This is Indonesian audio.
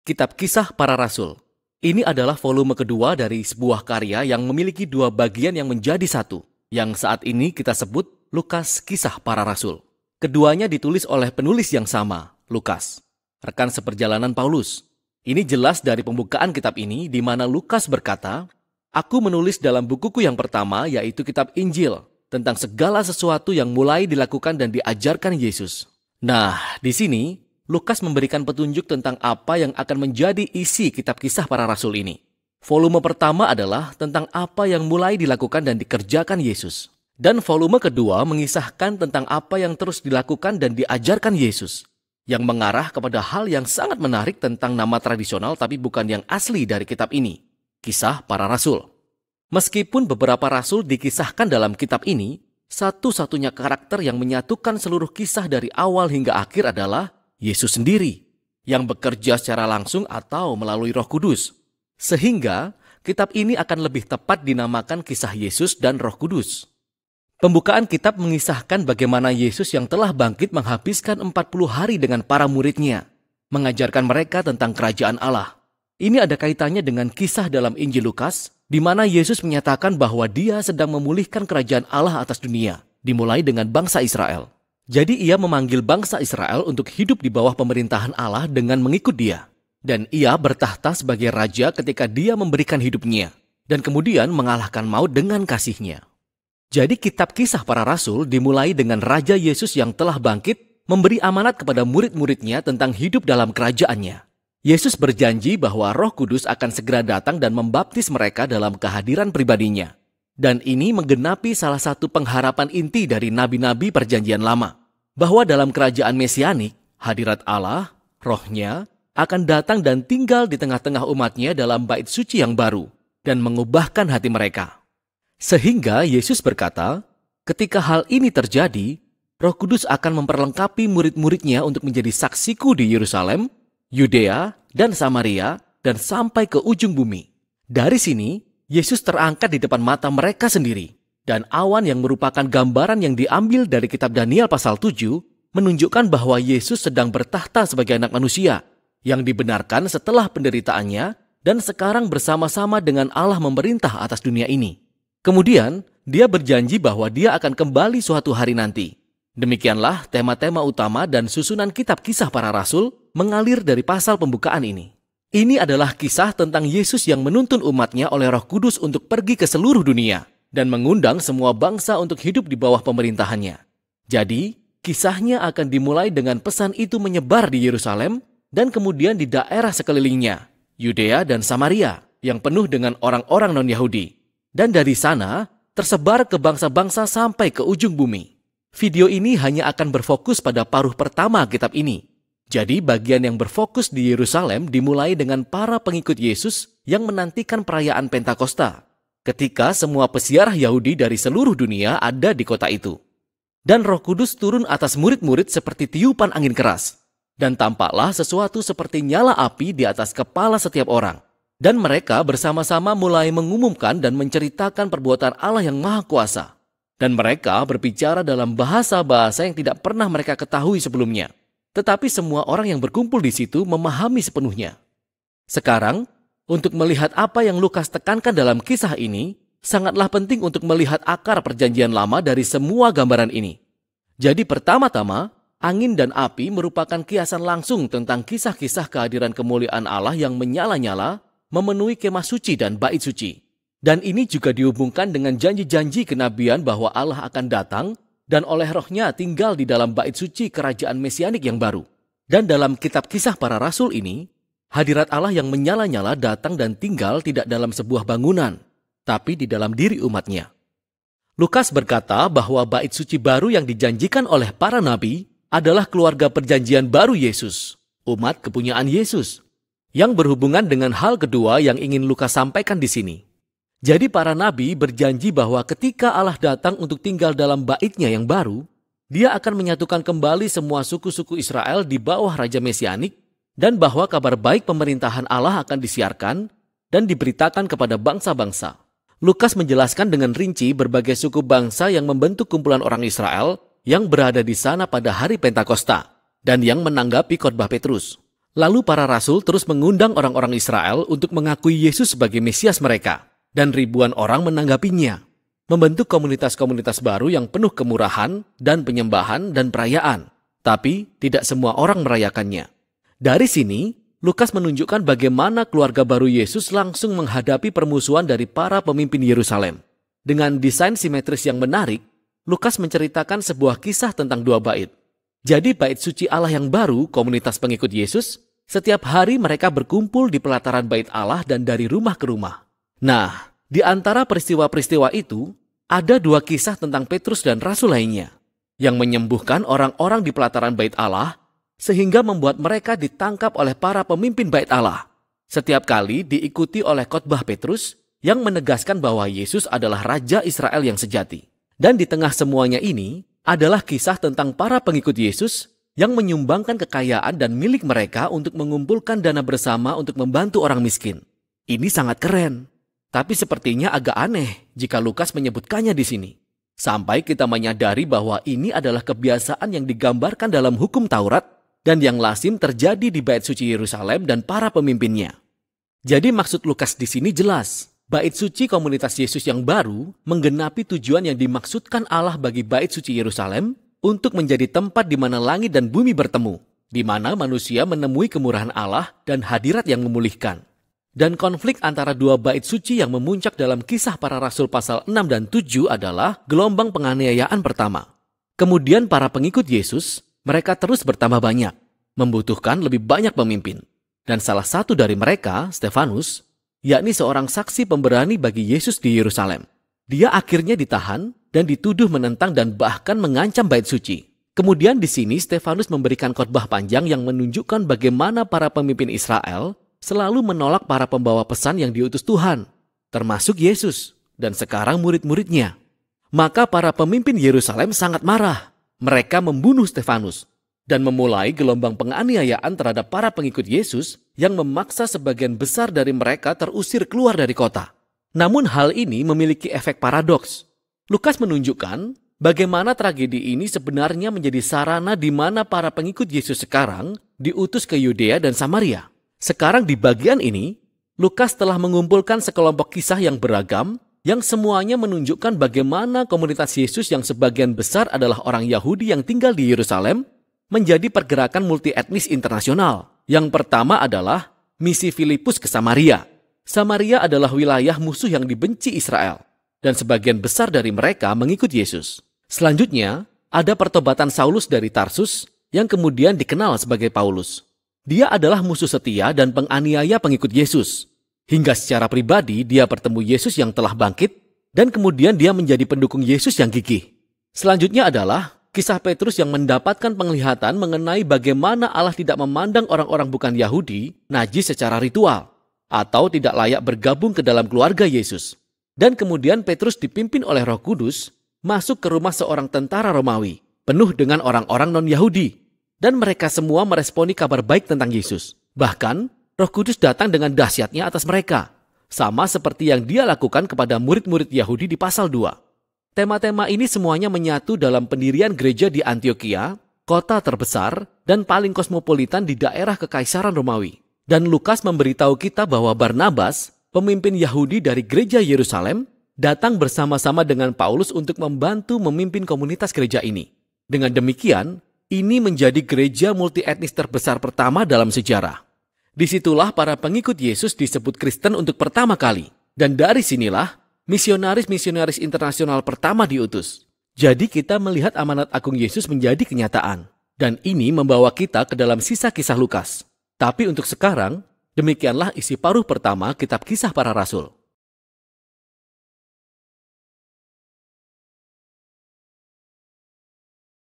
Kitab Kisah Para Rasul. Ini adalah volume kedua dari sebuah karya yang memiliki dua bagian yang menjadi satu, yang saat ini kita sebut Lukas Kisah Para Rasul. Keduanya ditulis oleh penulis yang sama, Lukas, rekan seperjalanan Paulus. Ini jelas dari pembukaan kitab ini di mana Lukas berkata, Aku menulis dalam bukuku yang pertama yaitu kitab Injil tentang segala sesuatu yang mulai dilakukan dan diajarkan Yesus. Nah, di sini Lukas memberikan petunjuk tentang apa yang akan menjadi isi kitab kisah para rasul ini. Volume pertama adalah tentang apa yang mulai dilakukan dan dikerjakan Yesus. Dan volume kedua mengisahkan tentang apa yang terus dilakukan dan diajarkan Yesus. Yang mengarah kepada hal yang sangat menarik tentang nama tradisional tapi bukan yang asli dari kitab ini. Kisah para rasul. Meskipun beberapa rasul dikisahkan dalam kitab ini, satu-satunya karakter yang menyatukan seluruh kisah dari awal hingga akhir adalah Yesus sendiri yang bekerja secara langsung atau melalui Roh Kudus. Sehingga kitab ini akan lebih tepat dinamakan kisah Yesus dan Roh Kudus. Pembukaan kitab mengisahkan bagaimana Yesus yang telah bangkit menghabiskan 40 hari dengan para muridnya, mengajarkan mereka tentang kerajaan Allah. Ini ada kaitannya dengan kisah dalam Injil Lukas, di mana Yesus menyatakan bahwa dia sedang memulihkan kerajaan Allah atas dunia, dimulai dengan bangsa Israel. Jadi ia memanggil bangsa Israel untuk hidup di bawah pemerintahan Allah dengan mengikut dia. Dan ia bertahta sebagai raja ketika dia memberikan hidupnya, dan kemudian mengalahkan maut dengan kasihnya. Jadi kitab kisah para rasul dimulai dengan Raja Yesus yang telah bangkit memberi amanat kepada murid-muridnya tentang hidup dalam kerajaannya. Yesus berjanji bahwa roh kudus akan segera datang dan membaptis mereka dalam kehadiran pribadinya. Dan ini menggenapi salah satu pengharapan inti dari nabi-nabi perjanjian lama, bahwa dalam kerajaan mesianik, hadirat Allah, rohnya, akan datang dan tinggal di tengah-tengah umatnya dalam bait suci yang baru, dan mengubahkan hati mereka. Sehingga Yesus berkata, ketika hal ini terjadi, roh kudus akan memperlengkapi murid-muridnya untuk menjadi saksiku di Yerusalem, Yudea, dan Samaria, dan sampai ke ujung bumi. Dari sini, Yesus terangkat di depan mata mereka sendiri. Dan awan yang merupakan gambaran yang diambil dari kitab Daniel pasal 7 menunjukkan bahwa Yesus sedang bertahta sebagai anak manusia yang dibenarkan setelah penderitaannya dan sekarang bersama-sama dengan Allah memerintah atas dunia ini. Kemudian, dia berjanji bahwa dia akan kembali suatu hari nanti. Demikianlah tema-tema utama dan susunan kitab kisah para rasul mengalir dari pasal pembukaan ini. Ini adalah kisah tentang Yesus yang menuntun umatnya oleh roh kudus untuk pergi ke seluruh dunia dan mengundang semua bangsa untuk hidup di bawah pemerintahannya. Jadi, kisahnya akan dimulai dengan pesan itu menyebar di Yerusalem dan kemudian di daerah sekelilingnya, Yudea dan Samaria, yang penuh dengan orang-orang non-Yahudi. Dan dari sana, tersebar ke bangsa-bangsa sampai ke ujung bumi. Video ini hanya akan berfokus pada paruh pertama kitab ini, jadi bagian yang berfokus di Yerusalem dimulai dengan para pengikut Yesus yang menantikan perayaan Pentakosta ketika semua pesiarah Yahudi dari seluruh dunia ada di kota itu. Dan roh kudus turun atas murid-murid seperti tiupan angin keras. Dan tampaklah sesuatu seperti nyala api di atas kepala setiap orang. Dan mereka bersama-sama mulai mengumumkan dan menceritakan perbuatan Allah yang maha kuasa. Dan mereka berbicara dalam bahasa-bahasa yang tidak pernah mereka ketahui sebelumnya tetapi semua orang yang berkumpul di situ memahami sepenuhnya. Sekarang, untuk melihat apa yang Lukas tekankan dalam kisah ini, sangatlah penting untuk melihat akar perjanjian lama dari semua gambaran ini. Jadi pertama-tama, angin dan api merupakan kiasan langsung tentang kisah-kisah kehadiran kemuliaan Allah yang menyala-nyala, memenuhi kemah suci dan bait suci. Dan ini juga dihubungkan dengan janji-janji kenabian bahwa Allah akan datang dan oleh rohnya tinggal di dalam bait suci kerajaan mesianik yang baru. Dan dalam kitab kisah para rasul ini, hadirat Allah yang menyala-nyala datang dan tinggal tidak dalam sebuah bangunan, tapi di dalam diri umatnya. Lukas berkata bahwa bait suci baru yang dijanjikan oleh para nabi adalah keluarga perjanjian baru Yesus, umat kepunyaan Yesus, yang berhubungan dengan hal kedua yang ingin Lukas sampaikan di sini. Jadi para nabi berjanji bahwa ketika Allah datang untuk tinggal dalam baitnya yang baru, dia akan menyatukan kembali semua suku-suku Israel di bawah Raja Mesianik dan bahwa kabar baik pemerintahan Allah akan disiarkan dan diberitakan kepada bangsa-bangsa. Lukas menjelaskan dengan rinci berbagai suku bangsa yang membentuk kumpulan orang Israel yang berada di sana pada hari Pentakosta dan yang menanggapi khotbah Petrus. Lalu para rasul terus mengundang orang-orang Israel untuk mengakui Yesus sebagai Mesias mereka dan ribuan orang menanggapinya, membentuk komunitas-komunitas baru yang penuh kemurahan dan penyembahan dan perayaan, tapi tidak semua orang merayakannya. Dari sini, Lukas menunjukkan bagaimana keluarga baru Yesus langsung menghadapi permusuhan dari para pemimpin Yerusalem. Dengan desain simetris yang menarik, Lukas menceritakan sebuah kisah tentang dua bait. Jadi bait suci Allah yang baru, komunitas pengikut Yesus, setiap hari mereka berkumpul di pelataran bait Allah dan dari rumah ke rumah. Nah, di antara peristiwa-peristiwa itu, ada dua kisah tentang Petrus dan Rasul lainnya yang menyembuhkan orang-orang di pelataran bait Allah sehingga membuat mereka ditangkap oleh para pemimpin bait Allah. Setiap kali diikuti oleh khotbah Petrus yang menegaskan bahwa Yesus adalah Raja Israel yang sejati. Dan di tengah semuanya ini adalah kisah tentang para pengikut Yesus yang menyumbangkan kekayaan dan milik mereka untuk mengumpulkan dana bersama untuk membantu orang miskin. Ini sangat keren. Tapi sepertinya agak aneh jika Lukas menyebutkannya di sini. Sampai kita menyadari bahwa ini adalah kebiasaan yang digambarkan dalam hukum Taurat dan yang lazim terjadi di bait suci Yerusalem dan para pemimpinnya. Jadi maksud Lukas di sini jelas. Bait suci komunitas Yesus yang baru menggenapi tujuan yang dimaksudkan Allah bagi bait suci Yerusalem untuk menjadi tempat di mana langit dan bumi bertemu, di mana manusia menemui kemurahan Allah dan hadirat yang memulihkan. Dan konflik antara dua bait suci yang memuncak dalam kisah para rasul pasal 6 dan 7 adalah gelombang penganiayaan pertama. Kemudian para pengikut Yesus, mereka terus bertambah banyak, membutuhkan lebih banyak pemimpin. Dan salah satu dari mereka, Stefanus, yakni seorang saksi pemberani bagi Yesus di Yerusalem. Dia akhirnya ditahan dan dituduh menentang dan bahkan mengancam bait suci. Kemudian di sini Stefanus memberikan khotbah panjang yang menunjukkan bagaimana para pemimpin Israel selalu menolak para pembawa pesan yang diutus Tuhan, termasuk Yesus dan sekarang murid-muridnya. Maka para pemimpin Yerusalem sangat marah. Mereka membunuh Stefanus dan memulai gelombang penganiayaan terhadap para pengikut Yesus yang memaksa sebagian besar dari mereka terusir keluar dari kota. Namun hal ini memiliki efek paradoks. Lukas menunjukkan bagaimana tragedi ini sebenarnya menjadi sarana di mana para pengikut Yesus sekarang diutus ke Yudea dan Samaria. Sekarang di bagian ini, Lukas telah mengumpulkan sekelompok kisah yang beragam yang semuanya menunjukkan bagaimana komunitas Yesus yang sebagian besar adalah orang Yahudi yang tinggal di Yerusalem menjadi pergerakan multi etnis internasional. Yang pertama adalah misi Filipus ke Samaria. Samaria adalah wilayah musuh yang dibenci Israel dan sebagian besar dari mereka mengikut Yesus. Selanjutnya, ada pertobatan Saulus dari Tarsus yang kemudian dikenal sebagai Paulus. Dia adalah musuh setia dan penganiaya pengikut Yesus. Hingga secara pribadi dia bertemu Yesus yang telah bangkit dan kemudian dia menjadi pendukung Yesus yang gigih. Selanjutnya adalah kisah Petrus yang mendapatkan penglihatan mengenai bagaimana Allah tidak memandang orang-orang bukan Yahudi najis secara ritual atau tidak layak bergabung ke dalam keluarga Yesus. Dan kemudian Petrus dipimpin oleh Roh Kudus masuk ke rumah seorang tentara Romawi penuh dengan orang-orang non-Yahudi. Dan mereka semua meresponi kabar baik tentang Yesus. Bahkan, roh kudus datang dengan dahsyatnya atas mereka. Sama seperti yang dia lakukan kepada murid-murid Yahudi di pasal 2. Tema-tema ini semuanya menyatu dalam pendirian gereja di Antioquia, kota terbesar dan paling kosmopolitan di daerah Kekaisaran Romawi. Dan Lukas memberitahu kita bahwa Barnabas, pemimpin Yahudi dari gereja Yerusalem, datang bersama-sama dengan Paulus untuk membantu memimpin komunitas gereja ini. Dengan demikian, ini menjadi gereja multi etnis terbesar pertama dalam sejarah. Disitulah para pengikut Yesus disebut Kristen untuk pertama kali. Dan dari sinilah misionaris-misionaris internasional pertama diutus. Jadi kita melihat amanat agung Yesus menjadi kenyataan. Dan ini membawa kita ke dalam sisa kisah Lukas. Tapi untuk sekarang, demikianlah isi paruh pertama kitab kisah para rasul.